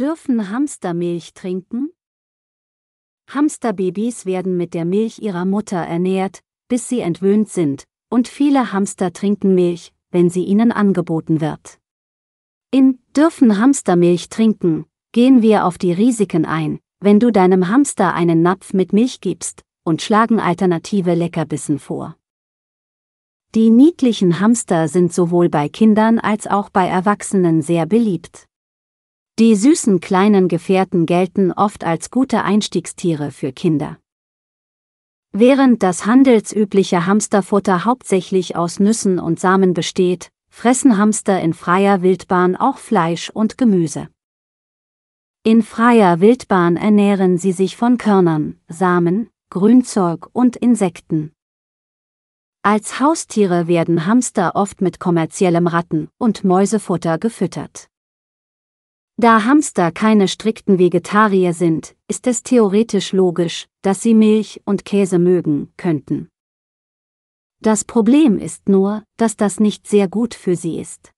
Dürfen Hamster Milch trinken? Hamsterbabys werden mit der Milch ihrer Mutter ernährt, bis sie entwöhnt sind, und viele Hamster trinken Milch, wenn sie ihnen angeboten wird. In Dürfen Hamster Milch trinken gehen wir auf die Risiken ein, wenn du deinem Hamster einen Napf mit Milch gibst, und schlagen alternative Leckerbissen vor. Die niedlichen Hamster sind sowohl bei Kindern als auch bei Erwachsenen sehr beliebt. Die süßen kleinen Gefährten gelten oft als gute Einstiegstiere für Kinder. Während das handelsübliche Hamsterfutter hauptsächlich aus Nüssen und Samen besteht, fressen Hamster in freier Wildbahn auch Fleisch und Gemüse. In freier Wildbahn ernähren sie sich von Körnern, Samen, Grünzeug und Insekten. Als Haustiere werden Hamster oft mit kommerziellem Ratten- und Mäusefutter gefüttert. Da Hamster keine strikten Vegetarier sind, ist es theoretisch logisch, dass sie Milch und Käse mögen könnten. Das Problem ist nur, dass das nicht sehr gut für sie ist.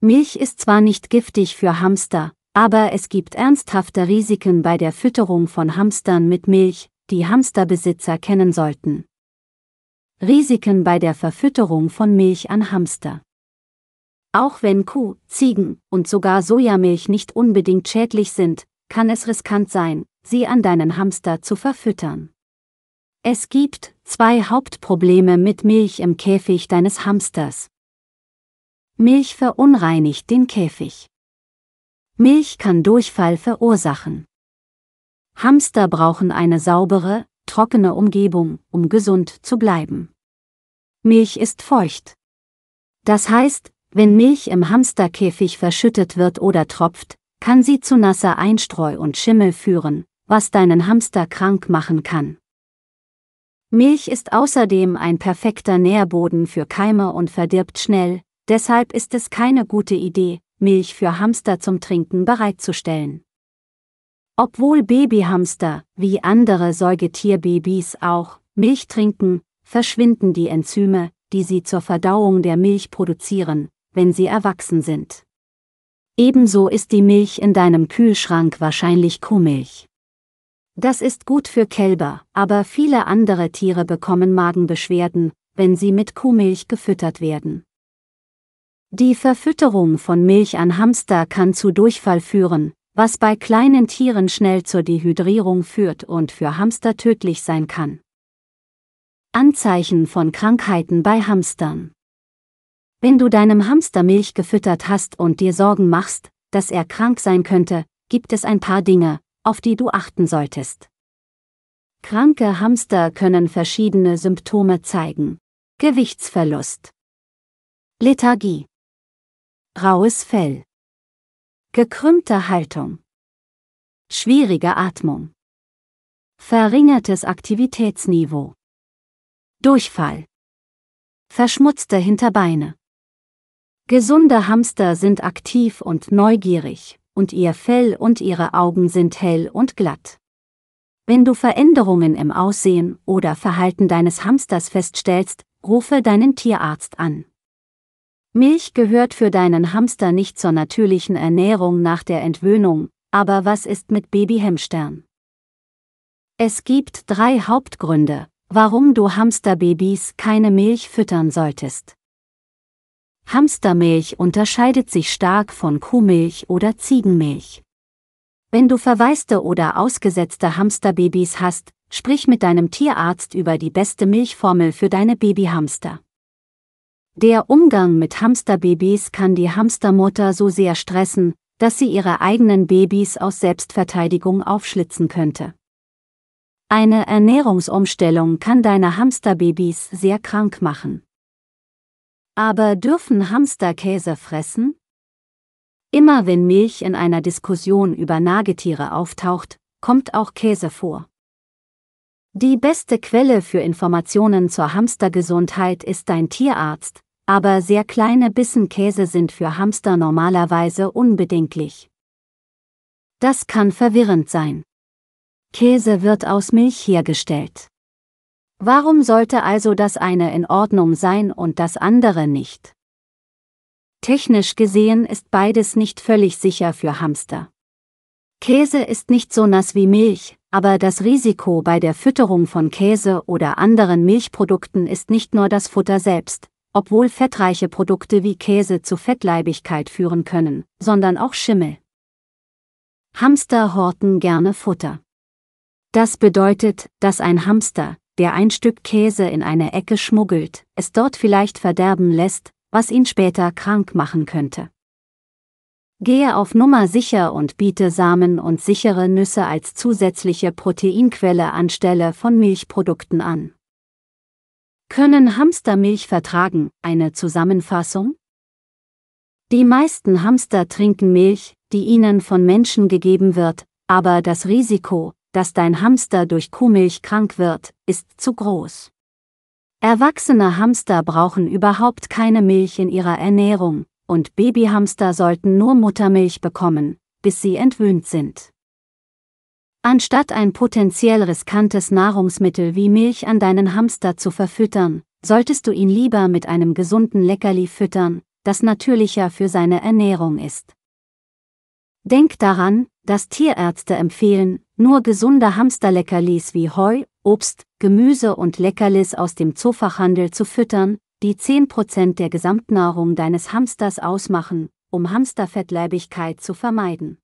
Milch ist zwar nicht giftig für Hamster, aber es gibt ernsthafte Risiken bei der Fütterung von Hamstern mit Milch, die Hamsterbesitzer kennen sollten. Risiken bei der Verfütterung von Milch an Hamster. Auch wenn Kuh, Ziegen und sogar Sojamilch nicht unbedingt schädlich sind, kann es riskant sein, sie an deinen Hamster zu verfüttern. Es gibt zwei Hauptprobleme mit Milch im Käfig deines Hamsters. Milch verunreinigt den Käfig. Milch kann Durchfall verursachen. Hamster brauchen eine saubere, trockene Umgebung, um gesund zu bleiben. Milch ist feucht. Das heißt, wenn Milch im Hamsterkäfig verschüttet wird oder tropft, kann sie zu nasser Einstreu und Schimmel führen, was deinen Hamster krank machen kann. Milch ist außerdem ein perfekter Nährboden für Keime und verdirbt schnell, deshalb ist es keine gute Idee, Milch für Hamster zum Trinken bereitzustellen. Obwohl Babyhamster, wie andere Säugetierbabys auch, Milch trinken, verschwinden die Enzyme, die sie zur Verdauung der Milch produzieren, wenn sie erwachsen sind. Ebenso ist die Milch in deinem Kühlschrank wahrscheinlich Kuhmilch. Das ist gut für Kälber, aber viele andere Tiere bekommen Magenbeschwerden, wenn sie mit Kuhmilch gefüttert werden. Die Verfütterung von Milch an Hamster kann zu Durchfall führen, was bei kleinen Tieren schnell zur Dehydrierung führt und für Hamster tödlich sein kann. Anzeichen von Krankheiten bei Hamstern wenn du deinem Hamster Milch gefüttert hast und dir Sorgen machst, dass er krank sein könnte, gibt es ein paar Dinge, auf die du achten solltest. Kranke Hamster können verschiedene Symptome zeigen. Gewichtsverlust. Lethargie. Raues Fell. Gekrümmte Haltung. Schwierige Atmung. Verringertes Aktivitätsniveau. Durchfall. Verschmutzte Hinterbeine. Gesunde Hamster sind aktiv und neugierig, und ihr Fell und ihre Augen sind hell und glatt. Wenn du Veränderungen im Aussehen oder Verhalten deines Hamsters feststellst, rufe deinen Tierarzt an. Milch gehört für deinen Hamster nicht zur natürlichen Ernährung nach der Entwöhnung, aber was ist mit Babyhamstern? Es gibt drei Hauptgründe, warum du Hamsterbabys keine Milch füttern solltest. Hamstermilch unterscheidet sich stark von Kuhmilch oder Ziegenmilch. Wenn du verwaiste oder ausgesetzte Hamsterbabys hast, sprich mit deinem Tierarzt über die beste Milchformel für deine Babyhamster. Der Umgang mit Hamsterbabys kann die Hamstermutter so sehr stressen, dass sie ihre eigenen Babys aus Selbstverteidigung aufschlitzen könnte. Eine Ernährungsumstellung kann deine Hamsterbabys sehr krank machen. Aber dürfen Hamster Käse fressen? Immer wenn Milch in einer Diskussion über Nagetiere auftaucht, kommt auch Käse vor. Die beste Quelle für Informationen zur Hamstergesundheit ist dein Tierarzt, aber sehr kleine Bissen Käse sind für Hamster normalerweise unbedenklich. Das kann verwirrend sein. Käse wird aus Milch hergestellt. Warum sollte also das eine in Ordnung sein und das andere nicht? Technisch gesehen ist beides nicht völlig sicher für Hamster. Käse ist nicht so nass wie Milch, aber das Risiko bei der Fütterung von Käse oder anderen Milchprodukten ist nicht nur das Futter selbst, obwohl fettreiche Produkte wie Käse zu Fettleibigkeit führen können, sondern auch Schimmel. Hamster horten gerne Futter. Das bedeutet, dass ein Hamster, der ein Stück Käse in eine Ecke schmuggelt, es dort vielleicht verderben lässt, was ihn später krank machen könnte. Gehe auf Nummer sicher und biete Samen und sichere Nüsse als zusätzliche Proteinquelle anstelle von Milchprodukten an. Können Hamster Milch vertragen? Eine Zusammenfassung? Die meisten Hamster trinken Milch, die ihnen von Menschen gegeben wird, aber das Risiko, dass dein Hamster durch Kuhmilch krank wird, ist zu groß. Erwachsene Hamster brauchen überhaupt keine Milch in ihrer Ernährung, und Babyhamster sollten nur Muttermilch bekommen, bis sie entwöhnt sind. Anstatt ein potenziell riskantes Nahrungsmittel wie Milch an deinen Hamster zu verfüttern, solltest du ihn lieber mit einem gesunden Leckerli füttern, das natürlicher für seine Ernährung ist. Denk daran, dass Tierärzte empfehlen, nur gesunde Hamsterleckerlis wie Heu, Obst, Gemüse und Leckerlis aus dem Zoofachhandel zu füttern, die 10% der Gesamtnahrung deines Hamsters ausmachen, um Hamsterfettleibigkeit zu vermeiden.